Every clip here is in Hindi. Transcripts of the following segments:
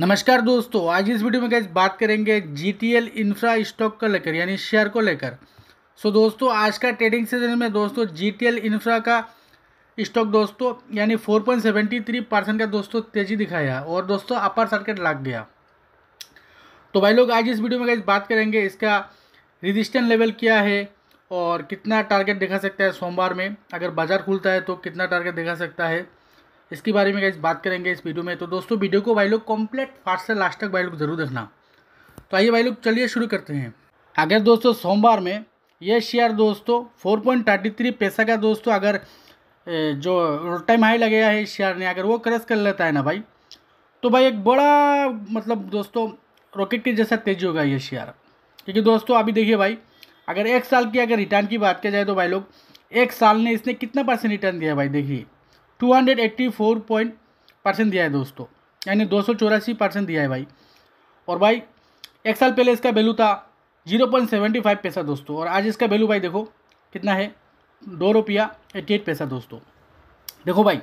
नमस्कार दोस्तों आज इस वीडियो में गैस बात करेंगे G T L infra stock को लेकर यानी शेयर को लेकर सो so, दोस्तों आज का ट्रेडिंग सीजन में दोस्तों जी टी एल इंफ्रा का स्टॉक दोस्तों यानी 4.73 परसेंट का दोस्तों तेजी दिखाया और दोस्तों अपर सर्किट लग गया तो भाई लोग आज इस वीडियो में गैस बात करेंगे इसका रजिस्टेंट लेवल क्या है और कितना टारगेट दिखा सकता है सोमवार में अगर बाज़ार खुलता है तो कितना टारगेट दिखा सकता है इसके बारे में गाइज बात करेंगे इस वीडियो में तो दोस्तों वीडियो को भाई लोग कॉम्प्लेट फास्ट से लास्ट तक भाई लोग ज़रूर देखना तो आइए भाई लोग चलिए शुरू करते हैं अगर दोस्तों सोमवार में ये शेयर दोस्तों फोर थ्री पैसा का दोस्तों अगर जो टाइम हाई लगेगा है शेयर ने अगर वो क्रश कर लेता है ना भाई तो भाई एक बड़ा मतलब दोस्तों रॉकेट के जैसा तेजी होगा ये शेयर क्योंकि दोस्तों अभी देखिए भाई अगर एक साल की अगर रिटर्न की बात की जाए तो भाई लोग एक साल ने इसने कितना परसेंट रिटर्न दिया भाई देखिए 284 पॉइंट परसेंट दिया है दोस्तों यानी दो परसेंट दिया है भाई और भाई एक साल पहले इसका वैल्यू था जीरो पॉइंट सेवेंटी फाइव पैसा दोस्तों और आज इसका वैल्यू भाई देखो कितना है दो रुपया एट्टी एट पैसा दोस्तों देखो भाई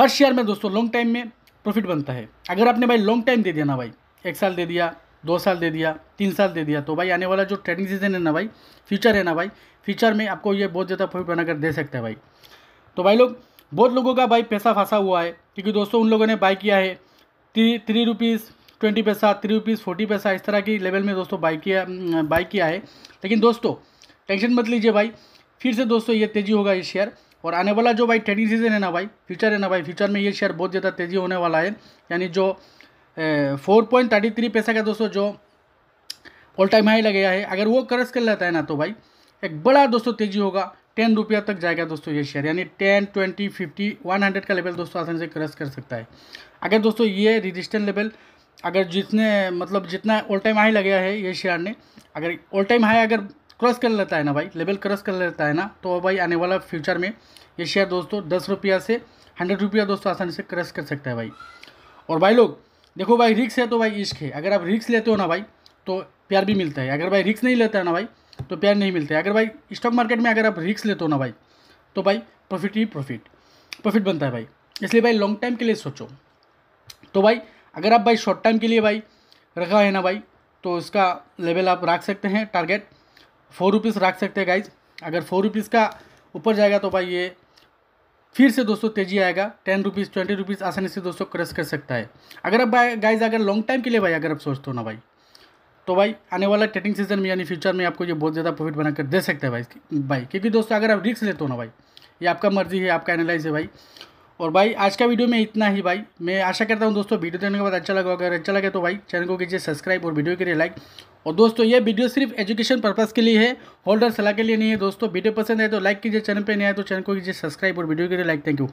हर शेयर में दोस्तों लॉन्ग टाइम में प्रॉफिट बनता है अगर आपने भाई लॉन्ग टाइम दे दिया ना भाई एक साल दे दिया दो साल दे दिया तीन साल दे दिया तो भाई आने वाला जो ट्रेडिंग सीजन है ना भाई फ्यूचर है ना भाई फ्यूचर में आपको ये बहुत ज़्यादा प्रॉफिट बनाकर दे सकता है भाई तो भाई लोग बहुत लोगों का भाई पैसा फंसा हुआ है क्योंकि दोस्तों उन लोगों ने बाई किया है three three rupees twenty paisa three rupees forty paisa इस तरह की लेवल में दोस्तों बाई किया बाई किया है लेकिन दोस्तों टेंशन मत लीजिए भाई फिर से दोस्तों ये तेज़ी होगा ये शेयर और आने वाला जो भाई ट्रेडिंग सीजन है ना भाई फ्यूचर है ना भाई फ्यूचर में ये शेयर बहुत ज़्यादा तेज़ी होने वाला है यानी जो फोर पॉइंट थर्टी थ्री पैसा का दोस्तों जो ऑल टाइम हाई लग गया है अगर वो कर्ज कर लेता है ना तो भाई एक बड़ा दोस्तों तेज़ी होगा टेन रुपया तक जाएगा दोस्तों ये शेयर यानी ten twenty fifty one hundred का लेवल दोस्तों आसानी से क्रस कर सकता है अगर दोस्तों ये रजिस्टेंट लेवल अगर जितने मतलब जितना ऑल टाइम हाई लग गया है ये शेयर ने अगर ऑल टाइम हाई अगर क्रॉस कर लेता है ना भाई लेवल क्रॉस कर लेता है ना तो भाई आने वाला फ्यूचर में ये शेयर दोस्तों दस रुपया से हंड्रेड रुपया दोस्तों आसानी से क्रॉस कर सकता है भाई और भाई लोग देखो भाई रिक्स है तो भाई इश्क है अगर आप रिक्स लेते हो ना भाई तो प्यार भी मिलता है अगर भाई रिक्स नहीं लेता है ना भाई तो प्यार नहीं मिलता है अगर भाई स्टॉक मार्केट में अगर आप रिक्स लेते हो ना भाई तो भाई प्रॉफिट ही प्रॉफिट प्रॉफिट बनता है भाई इसलिए भाई लॉन्ग टाइम के लिए सोचो तो भाई अगर आप भाई शॉर्ट टाइम के लिए भाई रखा है ना भाई तो इसका लेवल आप रख सकते हैं टारगेट फोर रुपीज़ रख सकते हैं गाइज अगर फोर रुपीज़ का ऊपर जाएगा तो भाई ये फिर से दोस्तों तेजी आएगा टेन रुपीज़ ट्वेंटी रुपीज़ आसानी से दोस्तों क्रश कर सकता है अगर आप गाइज अगर लॉन्ग टाइम के लिए भाई अगर आप सोचते हो ना भाई तो भाई आने वाला ट्रेडिंग सीजन में यानी फ्यूचर में आपको ये बहुत ज़्यादा प्रॉफिट बनाकर दे सकते हैं भाई भाई क्योंकि दोस्तों अगर आप रिस्क लेते हो ना भाई ये आपका मर्जी है आपका एनालाइज है भाई और भाई आज का वीडियो में इतना ही भाई मैं आशा करता हूँ दोस्तों वीडियो देखने के बाद अच्छा लगा अगर अच्छा लगे तो भाई चैनल को कीजिए सब्सक्राइब और वीडियो के लिए लाइक और दोस्तों ये वीडियो सिर्फ एजुकेशन पर्पज़ के लिए है होल्डर सलाह के लिए नहीं है दोस्तों वीडियो पसंद तो है तो लाइक कीजिए चैनल पर नहीं आए तो चैनल को कीजिए सब्सक्राइब और वीडियो के लिए लाइक थैंक यू